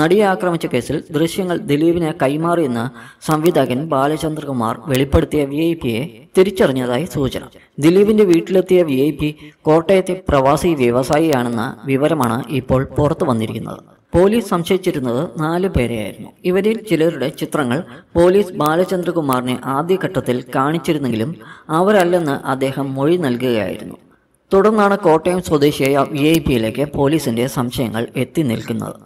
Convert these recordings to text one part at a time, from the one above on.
നടിയെ ആക്രമിച്ച കേസിൽ ദൃശ്യങ്ങൾ ദിലീപിനെ കൈമാറിയെന്ന് സംവിധായകൻ ബാലചന്ദ്രകുമാർ വെളിപ്പെടുത്തിയ വി ഐ പിയെ തിരിച്ചറിഞ്ഞതായി സൂചന ദിലീപിന്റെ വീട്ടിലെത്തിയ വി ഐ പി കോട്ടയത്തെ പ്രവാസി വ്യവസായിയാണെന്ന വിവരമാണ് ഇപ്പോൾ പുറത്തു വന്നിരിക്കുന്നത് പോലീസ് സംശയിച്ചിരുന്നത് നാല് പേരെയായിരുന്നു ഇവരിൽ ചിലരുടെ ചിത്രങ്ങൾ പോലീസ് ബാലചന്ദ്രകുമാറിനെ ആദ്യഘട്ടത്തിൽ കാണിച്ചിരുന്നെങ്കിലും അവരല്ലെന്ന് അദ്ദേഹം മൊഴി നൽകുകയായിരുന്നു തുടർന്നാണ് കോട്ടയം സ്വദേശിയായ വി ഐ പിയിലേക്ക് പോലീസിന്റെ സംശയങ്ങൾ എത്തി നിൽക്കുന്നത്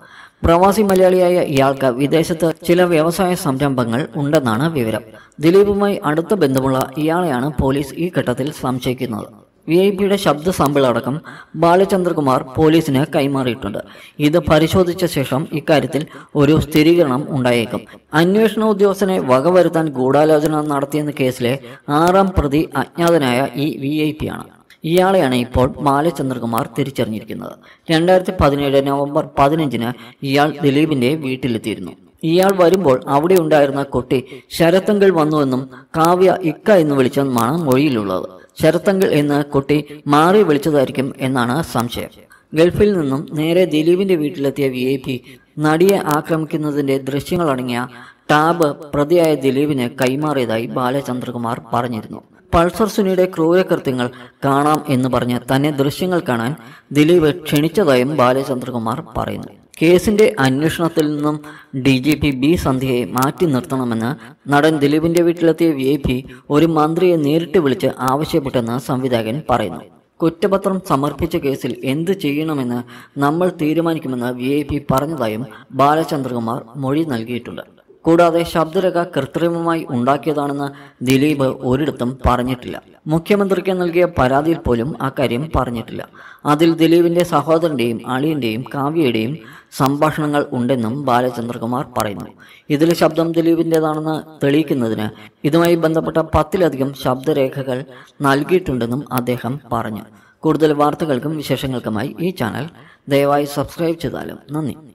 പ്രവാസി മലയാളിയായ ഇയാൾക്ക് വിദേശത്ത് ചില വ്യവസായ സംരംഭങ്ങൾ ഉണ്ടെന്നാണ് വിവരം ദിലീപുമായി അടുത്ത ബന്ധമുള്ള ഇയാളെയാണ് പോലീസ് ഈ ഘട്ടത്തിൽ സംശയിക്കുന്നത് വി ഐ പിയുടെ ശബ്ദ സാമ്പിളടക്കം ബാലചന്ദ്രകുമാർ പോലീസിന് കൈമാറിയിട്ടുണ്ട് ഇത് പരിശോധിച്ച ശേഷം ഇക്കാര്യത്തിൽ ഒരു സ്ഥിരീകരണം ഉണ്ടായേക്കും അന്വേഷണ ഉദ്യോഗസ്ഥനെ വകവരുത്താൻ ഗൂഢാലോചന നടത്തിയെന്ന കേസിലെ ആറാം പ്രതി അജ്ഞാതനായ ഈ വി ഐ ഇയാളെയാണ് ഇപ്പോൾ മാലചന്ദ്രകുമാർ തിരിച്ചറിഞ്ഞിരിക്കുന്നത് രണ്ടായിരത്തി പതിനേഴ് നവംബർ പതിനഞ്ചിന് ഇയാൾ ദിലീപിന്റെ വീട്ടിലെത്തിയിരുന്നു ഇയാൾ വരുമ്പോൾ അവിടെ ഉണ്ടായിരുന്ന കുട്ടി ശരത്തങ്കൾ വന്നുവെന്നും കാവ്യ ഇക്ക എന്ന് വിളിച്ചെന്നുമാണ് മൊഴിയിലുള്ളത് ശരത്തങ്കൾ എന്ന് കുട്ടി മാറി വിളിച്ചതായിരിക്കും എന്നാണ് സംശയം ഗൾഫിൽ നിന്നും നേരെ ദിലീപിന്റെ വീട്ടിലെത്തിയ വി ഐ പി നടിയെ ആക്രമിക്കുന്നതിന്റെ ദൃശ്യങ്ങളടങ്ങിയ ടാബ് പ്രതിയായ ദിലീപിന് കൈമാറിയതായി ബാലചന്ദ്രകുമാർ പറഞ്ഞിരുന്നു പൾസർ സുനിയുടെ ക്രൂരകൃത്യങ്ങൾ കാണാം എന്ന് പറഞ്ഞ് തന്നെ ദൃശ്യങ്ങൾ കാണാൻ ദിലീപ് ക്ഷണിച്ചതായും ബാലചന്ദ്രകുമാർ പറയുന്നു കേസിന്റെ അന്വേഷണത്തിൽ നിന്നും ഡി ജി പി ബി സന്ധ്യയെ മാറ്റി നിർത്തണമെന്ന് നടൻ ദിലീപിന്റെ വീട്ടിലെത്തിയ വി ഐ പി ഒരു മന്ത്രിയെ നേരിട്ട് വിളിച്ച് ആവശ്യപ്പെട്ടെന്ന് സംവിധായകൻ പറയുന്നു കുറ്റപത്രം സമർപ്പിച്ച കേസിൽ എന്ത് ചെയ്യണമെന്ന് നമ്മൾ തീരുമാനിക്കുമെന്ന് വി ഐ പി പറഞ്ഞതായും ബാലചന്ദ്രകുമാർ മൊഴി നൽകിയിട്ടുണ്ട് കൂടാതെ ശബ്ദരേഖ കൃത്രിമമായി ഉണ്ടാക്കിയതാണെന്ന് ദിലീപ് ഒരിടത്തും പറഞ്ഞിട്ടില്ല മുഖ്യമന്ത്രിക്ക് നൽകിയ പരാതിയിൽ പോലും അക്കാര്യം പറഞ്ഞിട്ടില്ല അതിൽ ദിലീപിൻ്റെ സഹോദരൻ്റെയും അളിയൻ്റെയും കാവ്യയുടെയും സംഭാഷണങ്ങൾ ഉണ്ടെന്നും ബാലചന്ദ്രകുമാർ പറയുന്നു ഇതിൽ ശബ്ദം ദിലീപിൻ്റേതാണെന്ന് തെളിയിക്കുന്നതിന് ഇതുമായി ബന്ധപ്പെട്ട പത്തിലധികം ശബ്ദരേഖകൾ നൽകിയിട്ടുണ്ടെന്നും അദ്ദേഹം പറഞ്ഞു കൂടുതൽ വാർത്തകൾക്കും വിശേഷങ്ങൾക്കുമായി ഈ ചാനൽ ദയവായി സബ്സ്ക്രൈബ് ചെയ്താലും നന്ദി